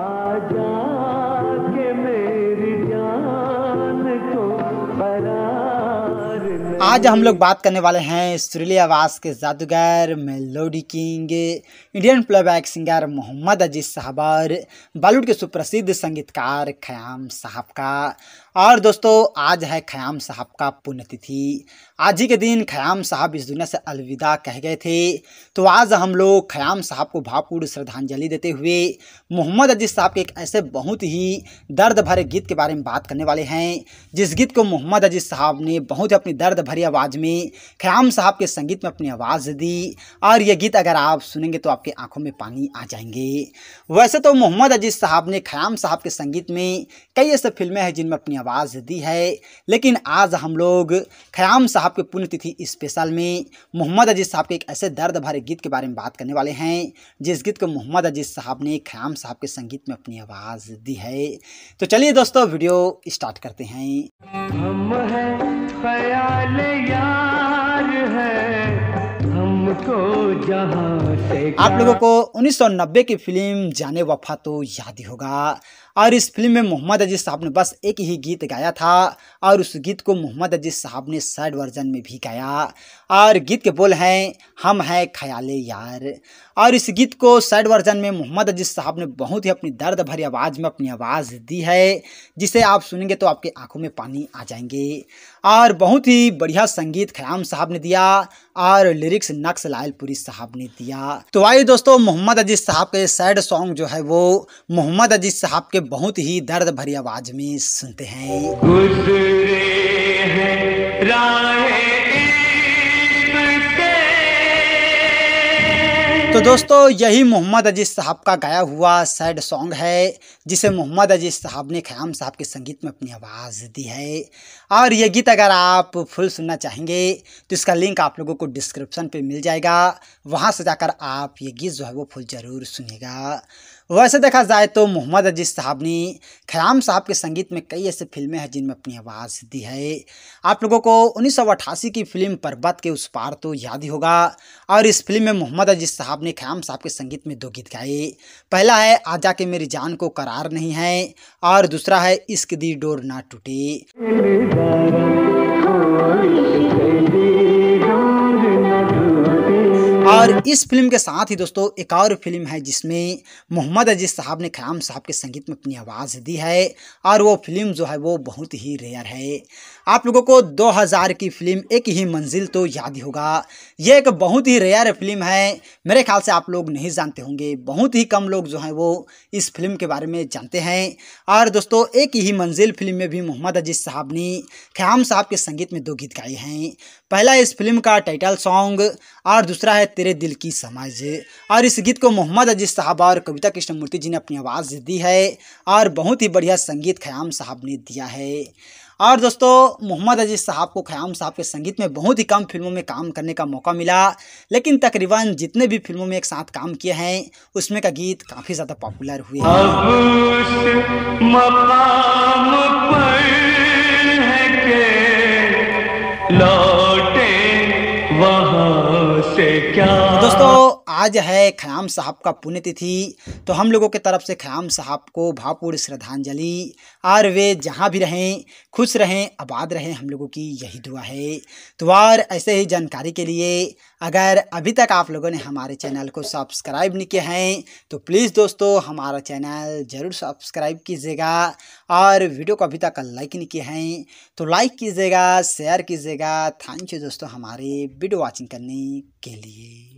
आजा आज हम लोग बात करने वाले हैं सुरीली आवास के जादूगर melody king Indian playback singer Mohammed Aziz sahab और बॉलीवुड के सुप्रसिद्ध संगीतकार खयाम साहब का और दोस्तों आज है खयाम साहब का पुण्यतिथि आज ही के दिन खयाम साहब इस दुनिया से अलविदा कह गए थे तो आज हम लोग खयाम साहब को भावपूर्ण श्रद्धांजलि देते हुए मोहम्मद अजीज साहब के एक ऐसे बहुत ही दर्द भरे गीत के बारे में बात करने वाले हैं जिस गीत को मोहम्मद अजीज साहब ने बहुत ही अपनी दर्द भरे प्यारी आवाज़ में ख्याम साहब के संगीत में अपनी आवाज़ दी और यह गीत अगर आप सुनेंगे तो आपके आंखों में पानी आ जाएंगे वैसे तो मोहम्मद अजीज साहब ने ख्याम साहब के संगीत में कई ऐसे फिल्में हैं जिनमें अपनी आवाज़ दी है लेकिन आज हम लोग खयाम साहब के पुण्यतिथि स्पेशल में मोहम्मद अजीज साहब के एक ऐसे दर्द भरे गीत के बारे में बात करने वाले हैं जिस गीत को मोहम्मद अजीज साहब ने खयाम साहब के संगीत में अपनी आवाज़ दी है तो चलिए दोस्तों वीडियो स्टार्ट करते हैं हम है आप लोगों को 1990 की फिल्म जाने वफा तो याद ही होगा और इस फिल्म में मोहम्मद अजीज साहब ने बस एक ही गीत गाया था और उस गीत को मोहम्मद अजीज साहब ने सैड वर्जन में भी गाया और गीत के बोल हैं हम हैं ख्याल यार और इस गीत को सैड वर्जन में मोहम्मद अजीज साहब ने बहुत ही अपनी दर्द भरी आवाज़ में अपनी आवाज़ दी है जिसे आप सुनेंगे तो आपके आँखों में पानी आ जाएंगे और बहुत ही बढ़िया संगीत खयाम साहब ने दिया और लिरिक्स नक्स लायलपुरी साहब ने दिया तो आइए दोस्तों मोहम्मद अजीज साहब के सैड सॉन्ग जो है वो मोहम्मद अजीज साहब के बहुत ही दर्द भरी आवाज में सुनते हैं गुजरे हैं राय तो दोस्तों यही मोहम्मद अजीज साहब का गाया हुआ सैड सॉन्ग है जिसे मोहम्मद अजीज साहब ने खयाम साहब के संगीत में अपनी आवाज़ दी है और ये गीत अगर आप फुल सुनना चाहेंगे तो इसका लिंक आप लोगों को डिस्क्रिप्शन पे मिल जाएगा वहाँ से जाकर आप ये गीत जो है वो फुल ज़रूर सुनेगा वैसे देखा जाए तो मोहम्मद अजीज साहब ने खयाम साहब के संगीत में कई ऐसे फिल्में हैं जिनमें अपनी आवाज़ दी है आप लोगों को उन्नीस की फ़िल्म पर्वत के उस पार तो याद ही होगा और इस फिल्म में मोहम्मद अजीज साहब ने अपने ख्याम साहब के संगीत में दो गीत गाए पहला है आजा के मेरी जान को करार नहीं है और दूसरा है इश्क दी डोर ना टूटे इस फिल्म के साथ ही दोस्तों एक और फिल्म है जिसमें मोहम्मद अजीज साहब ने खयाम साहब के संगीत में अपनी आवाज़ दी है और वो फिल्म जो है वो बहुत ही रेयर है आप लोगों को 2000 की फिल्म एक ही मंजिल तो याद ही होगा ये एक बहुत ही रेयर फिल्म है मेरे ख्याल से आप लोग नहीं जानते होंगे बहुत ही कम लोग जो हैं वो इस फिल्म के बारे में जानते हैं और दोस्तों एक ही मंजिल फिल्म में भी मोहम्मद अजीज साहब ने खयाम साहब के संगीत में दो गीत गाए हैं पहला इस फिल्म का टाइटल सॉन्ग और दूसरा है तेरे दिल की समाज और इस गीत को मोहम्मद अजीज साहब और कविता कृष्णमूर्ति जी ने अपनी आवाज़ दी है और बहुत ही बढ़िया संगीत खयाम साहब ने दिया है और दोस्तों मोहम्मद अजीज़ साहब को खयाम साहब के संगीत में बहुत ही कम फिल्मों में काम करने का मौका मिला लेकिन तकरीबन जितने भी फिल्मों में एक साथ काम किए हैं उसमें का गीत काफ़ी ज़्यादा पॉपुलर हुए से क्या दोस्तों आज है ख़याम साहब का पुण्यतिथि तो हम लोगों के तरफ से ख़याम साहब को भावपूर्ण श्रद्धांजलि और वे जहाँ भी रहें खुश रहें आबाद रहें हम लोगों की यही दुआ है तो और ऐसे ही जानकारी के लिए अगर अभी तक आप लोगों ने हमारे चैनल को सब्सक्राइब नहीं किया है तो प्लीज़ दोस्तों हमारा चैनल ज़रूर सब्सक्राइब कीजिएगा और वीडियो को अभी तक लाइक नहीं किया है तो लाइक कीजिएगा शेयर कीजिएगा थैंक यू दोस्तों हमारे वीडियो वॉचिंग करने के लिए